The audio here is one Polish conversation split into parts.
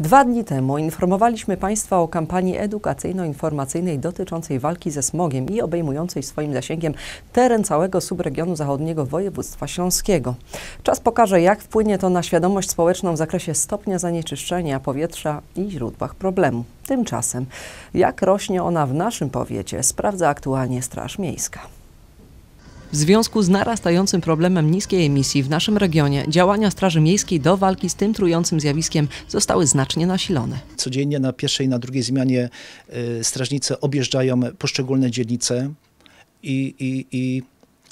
Dwa dni temu informowaliśmy Państwa o kampanii edukacyjno-informacyjnej dotyczącej walki ze smogiem i obejmującej swoim zasięgiem teren całego subregionu zachodniego województwa śląskiego. Czas pokaże, jak wpłynie to na świadomość społeczną w zakresie stopnia zanieczyszczenia powietrza i źródłach problemu. Tymczasem, jak rośnie ona w naszym powiecie, sprawdza aktualnie Straż Miejska. W związku z narastającym problemem niskiej emisji w naszym regionie działania Straży Miejskiej do walki z tym trującym zjawiskiem zostały znacznie nasilone. Codziennie na pierwszej i na drugiej zmianie e, strażnicy objeżdżają poszczególne dzielnice i, i, i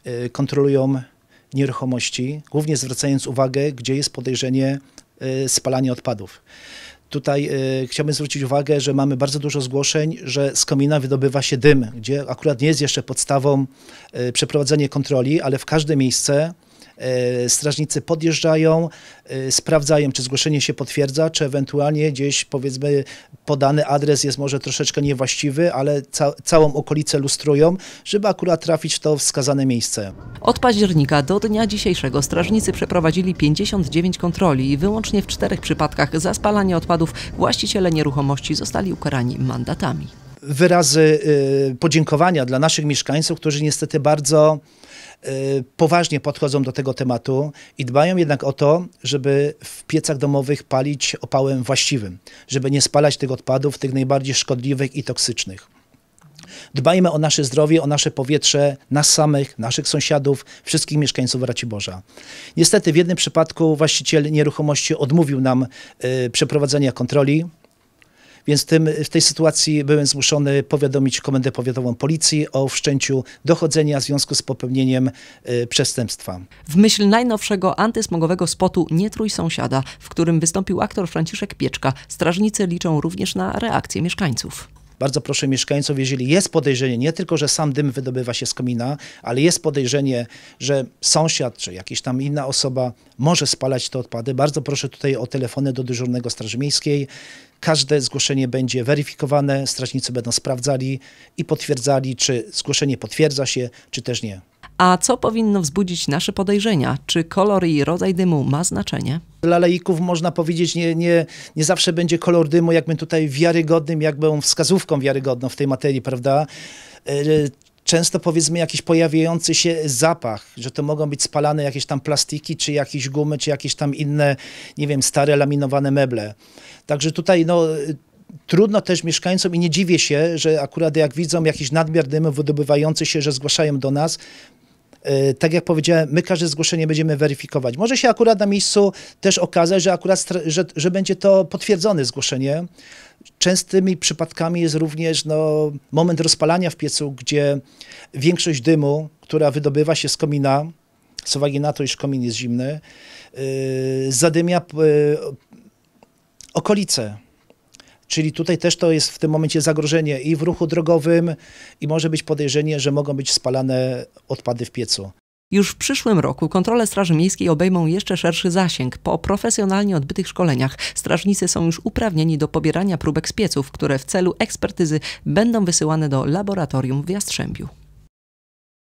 e, kontrolują nieruchomości, głównie zwracając uwagę, gdzie jest podejrzenie e, spalania odpadów. Tutaj y, chciałbym zwrócić uwagę, że mamy bardzo dużo zgłoszeń, że z komina wydobywa się dym, gdzie akurat nie jest jeszcze podstawą y, przeprowadzenie kontroli, ale w każde miejsce E, strażnicy podjeżdżają, e, sprawdzają, czy zgłoszenie się potwierdza, czy ewentualnie gdzieś powiedzmy podany adres jest może troszeczkę niewłaściwy, ale ca całą okolicę lustrują, żeby akurat trafić w to wskazane miejsce. Od października do dnia dzisiejszego strażnicy przeprowadzili 59 kontroli i wyłącznie w czterech przypadkach za spalanie odpadów właściciele nieruchomości zostali ukarani mandatami wyrazy y, podziękowania dla naszych mieszkańców, którzy niestety bardzo y, poważnie podchodzą do tego tematu i dbają jednak o to, żeby w piecach domowych palić opałem właściwym, żeby nie spalać tych odpadów, tych najbardziej szkodliwych i toksycznych. Dbajmy o nasze zdrowie, o nasze powietrze, nas samych, naszych sąsiadów, wszystkich mieszkańców Raciborza. Niestety w jednym przypadku właściciel nieruchomości odmówił nam y, przeprowadzenia kontroli, więc tym, w tej sytuacji byłem zmuszony powiadomić Komendę Powiatową Policji o wszczęciu dochodzenia w związku z popełnieniem y, przestępstwa. W myśl najnowszego antysmogowego spotu Nie trój sąsiada, w którym wystąpił aktor Franciszek Pieczka, strażnicy liczą również na reakcję mieszkańców bardzo proszę mieszkańców, jeżeli jest podejrzenie, nie tylko, że sam dym wydobywa się z komina, ale jest podejrzenie, że sąsiad czy jakaś tam inna osoba może spalać te odpady, bardzo proszę tutaj o telefony do dyżurnego Straży Miejskiej Każde zgłoszenie będzie weryfikowane, strażnicy będą sprawdzali i potwierdzali, czy zgłoszenie potwierdza się, czy też nie. A co powinno wzbudzić nasze podejrzenia? Czy kolor i rodzaj dymu ma znaczenie? Dla laików można powiedzieć, nie, nie, nie zawsze będzie kolor dymu jakby tutaj wiarygodnym, jakby wskazówką wiarygodną w tej materii, prawda? E, często powiedzmy jakiś pojawiający się zapach, że to mogą być spalane jakieś tam plastiki, czy jakieś gumy, czy jakieś tam inne, nie wiem, stare laminowane meble. Także tutaj no, trudno też mieszkańcom i nie dziwię się, że akurat jak widzą jakiś nadmiar dymu wydobywający się, że zgłaszają do nas, E, tak jak powiedziałem, my każde zgłoszenie będziemy weryfikować. Może się akurat na miejscu też okazać, że akurat że, że będzie to potwierdzone zgłoszenie. Częstymi przypadkami jest również no, moment rozpalania w piecu, gdzie większość dymu, która wydobywa się z komina, z uwagi na to, iż komin jest zimny, e, zadymia e, okolice Czyli tutaj też to jest w tym momencie zagrożenie i w ruchu drogowym, i może być podejrzenie, że mogą być spalane odpady w piecu. Już w przyszłym roku kontrole Straży Miejskiej obejmą jeszcze szerszy zasięg. Po profesjonalnie odbytych szkoleniach strażnicy są już uprawnieni do pobierania próbek z pieców, które w celu ekspertyzy będą wysyłane do laboratorium w Jastrzębiu.